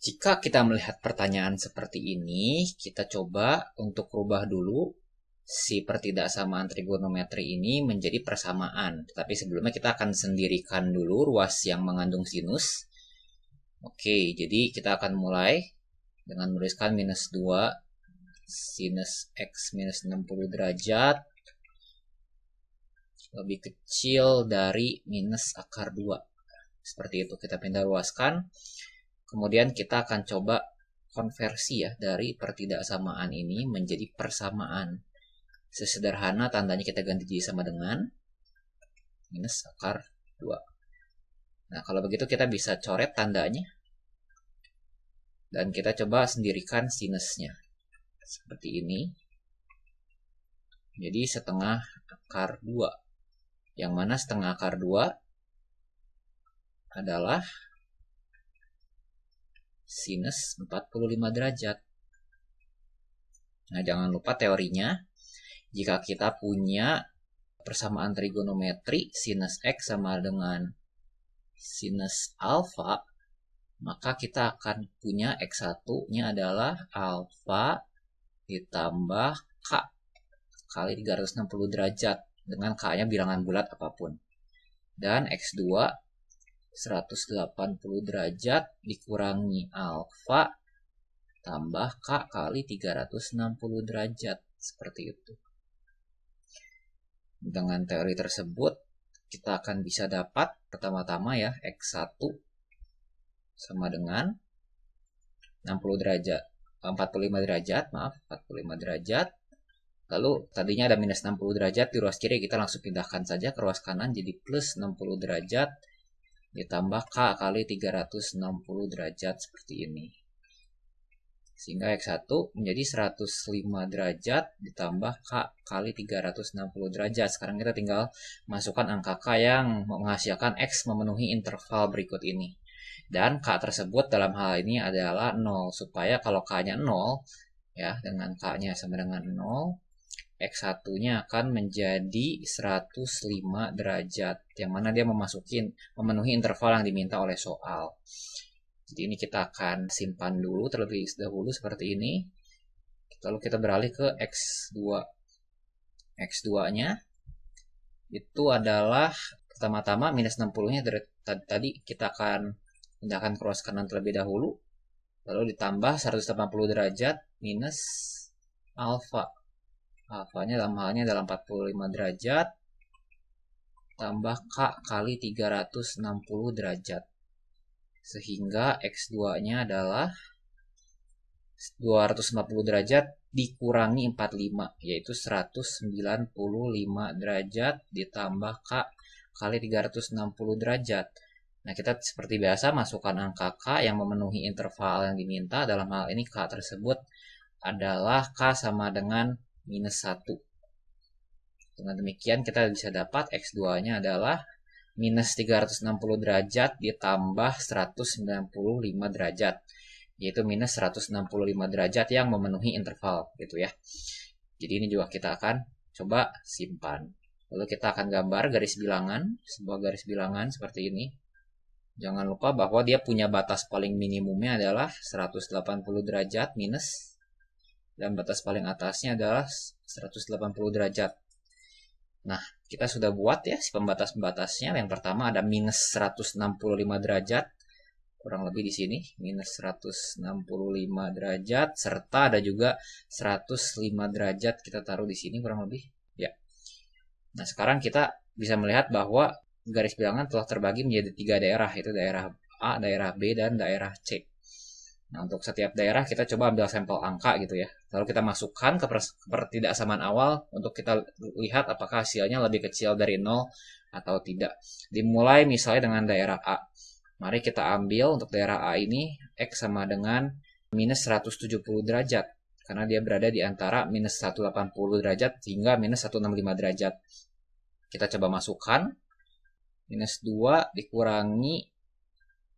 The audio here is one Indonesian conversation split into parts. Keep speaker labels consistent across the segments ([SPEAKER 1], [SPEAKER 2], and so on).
[SPEAKER 1] Jika kita melihat pertanyaan seperti ini, kita coba untuk rubah dulu si pertidaksamaan trigonometri ini menjadi persamaan. Tapi sebelumnya kita akan sendirikan dulu ruas yang mengandung sinus. Oke, jadi kita akan mulai dengan menuliskan minus 2 sinus x minus 60 derajat lebih kecil dari minus akar 2. Seperti itu, kita pindah ruaskan. Kemudian kita akan coba konversi ya dari pertidaksamaan ini menjadi persamaan. Sesederhana tandanya kita ganti jadi sama dengan minus akar 2. Nah, kalau begitu kita bisa coret tandanya. Dan kita coba sendirikan sinusnya. Seperti ini. Jadi setengah akar 2. Yang mana setengah akar 2 adalah sinus 45 derajat. Nah, jangan lupa teorinya, jika kita punya persamaan trigonometri sinus X sama dengan sinus alfa, maka kita akan punya X1-nya adalah alfa ditambah K kali 360 derajat dengan K-nya bilangan bulat apapun. Dan X2 180 derajat dikurangi alfa tambah K kali 360 derajat seperti itu. Dengan teori tersebut kita akan bisa dapat pertama-tama ya X1 sama dengan 60 derajat 45 eh, derajat maaf 45 derajat Lalu tadinya ada minus 60 derajat di ruas kiri kita langsung pindahkan saja ke ruas kanan jadi plus 60 derajat ditambah K kali 360 derajat seperti ini. Sehingga X1 menjadi 105 derajat ditambah K kali 360 derajat. Sekarang kita tinggal masukkan angka K yang menghasilkan X memenuhi interval berikut ini. Dan K tersebut dalam hal ini adalah 0. Supaya kalau K-nya 0, ya dengan K-nya sama dengan 0, X1-nya akan menjadi 105 derajat, yang mana dia memasukin, memenuhi interval yang diminta oleh soal. Jadi ini kita akan simpan dulu terlebih dahulu seperti ini. Lalu kita beralih ke X2. X2-nya itu adalah pertama-tama minus 60-nya dari tadi kita akan pindahkan cross kanan terlebih dahulu. Lalu ditambah 180 derajat minus alpha Ah, alfanya dalam halnya dalam 45 derajat tambah K kali 360 derajat sehingga X2 nya adalah 250 derajat dikurangi 45 yaitu 195 derajat ditambah K kali 360 derajat Nah, kita seperti biasa masukkan angka K yang memenuhi interval yang diminta. Dalam hal ini K tersebut adalah K sama dengan minus 1. Dengan demikian kita bisa dapat X2-nya adalah minus 360 derajat ditambah 195 derajat. Yaitu minus 165 derajat yang memenuhi interval gitu ya. Jadi ini juga kita akan coba simpan. Lalu kita akan gambar garis bilangan, sebuah garis bilangan seperti ini. Jangan lupa bahwa dia punya batas paling minimumnya adalah 180 derajat minus dan batas paling atasnya adalah 180 derajat. Nah, kita sudah buat ya si pembatas-pembatasnya. Yang pertama ada minus 165 derajat, kurang lebih di sini, minus 165 derajat, serta ada juga 105 derajat kita taruh di sini kurang lebih. Ya. Nah, sekarang kita bisa melihat bahwa garis bilangan telah terbagi menjadi tiga daerah, yaitu daerah A, daerah B, dan daerah C. Nah, untuk setiap daerah kita coba ambil sampel angka gitu ya. Lalu kita masukkan ke, pertidaksamaan awal untuk kita lihat apakah hasilnya lebih kecil dari 0 atau tidak. Dimulai misalnya dengan daerah A. Mari kita ambil untuk daerah A ini X sama dengan minus 170 derajat. Karena dia berada di antara minus 180 derajat hingga minus 165 derajat. Kita coba masukkan. Minus 2 dikurangi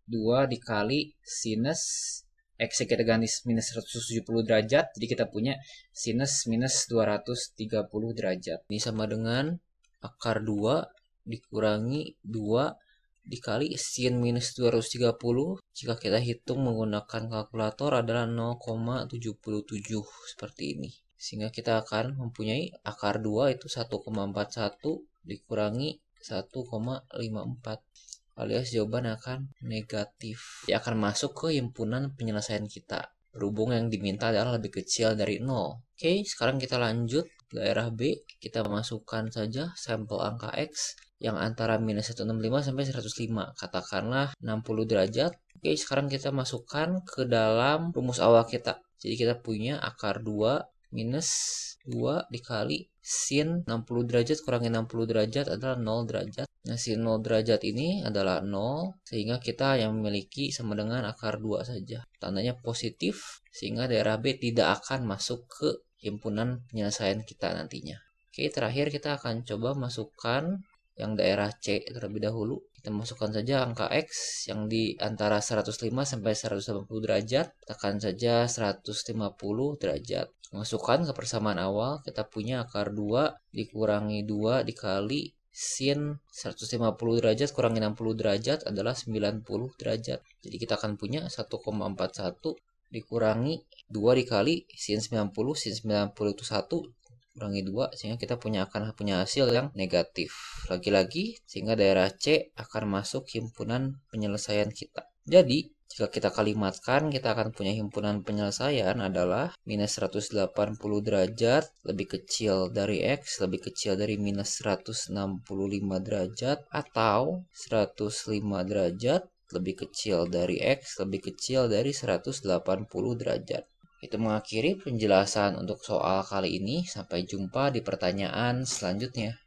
[SPEAKER 1] 2 dikali sinus X kita ganti minus 170 derajat, jadi kita punya sinus minus 230 derajat. Ini sama dengan akar 2 dikurangi 2 dikali sin minus 230. Jika kita hitung menggunakan kalkulator adalah 0,77 seperti ini. Sehingga kita akan mempunyai akar 2 itu 1,41 dikurangi 1,54 alias jawaban akan negatif Dia akan masuk ke himpunan penyelesaian kita berhubung yang diminta adalah lebih kecil dari 0. Oke, sekarang kita lanjut daerah B, kita masukkan saja sampel angka X yang antara minus 165 sampai 105, katakanlah 60 derajat. Oke, sekarang kita masukkan ke dalam rumus awal kita. Jadi kita punya akar 2 minus 2 dikali sin 60 derajat kurangi 60 derajat adalah 0 derajat. Nah, sin 0 derajat ini adalah 0, sehingga kita yang memiliki sama dengan akar 2 saja. Tandanya positif, sehingga daerah B tidak akan masuk ke himpunan penyelesaian kita nantinya. Oke, terakhir kita akan coba masukkan yang daerah C terlebih dahulu. Kita masukkan saja angka X yang di antara 105 sampai 180 derajat. Tekan saja 150 derajat. Masukkan ke persamaan awal, kita punya akar 2 dikurangi 2 dikali sin 150 derajat kurangi 60 derajat adalah 90 derajat. Jadi kita akan punya 1,41 dikurangi 2 dikali sin 90, sin 90 itu 1, kurangi 2 sehingga kita punya akan punya hasil yang negatif. Lagi-lagi sehingga daerah C akan masuk himpunan penyelesaian kita. Jadi jika kita kalimatkan, kita akan punya himpunan penyelesaian adalah minus 180 derajat lebih kecil dari X lebih kecil dari minus 165 derajat atau 105 derajat lebih kecil dari X lebih kecil dari 180 derajat. Itu mengakhiri penjelasan untuk soal kali ini. Sampai jumpa di pertanyaan selanjutnya.